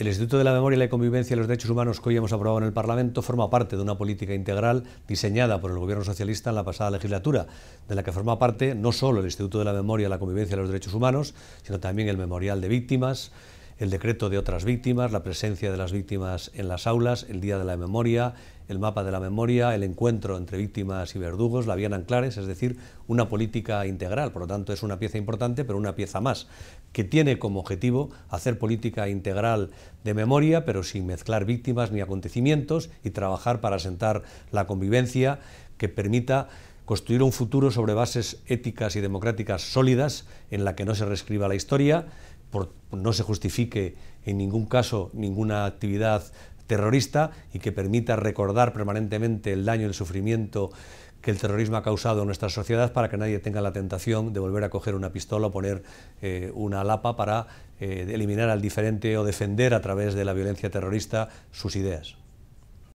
El Instituto de la Memoria y la Convivencia y los Derechos Humanos que hoy hemos aprobado en el Parlamento forma parte de una política integral diseñada por el Gobierno socialista en la pasada legislatura, de la que forma parte no solo el Instituto de la Memoria, y la Convivencia y los Derechos Humanos, sino también el Memorial de Víctimas, el decreto de otras víctimas, la presencia de las víctimas en las aulas, el Día de la Memoria, el mapa de la memoria, el encuentro entre víctimas y verdugos, la Viana Anclares, es decir, una política integral. Por lo tanto, es una pieza importante, pero una pieza más, que tiene como objetivo hacer política integral de memoria, pero sin mezclar víctimas ni acontecimientos y trabajar para asentar la convivencia que permita construir un futuro sobre bases éticas y democráticas sólidas en la que no se reescriba la historia, no se justifique en ningún caso ninguna actividad terrorista y que permita recordar permanentemente el daño y el sufrimiento que el terrorismo ha causado en nuestra sociedad para que nadie tenga la tentación de volver a coger una pistola o poner eh, una lapa para eh, eliminar al diferente o defender a través de la violencia terrorista sus ideas.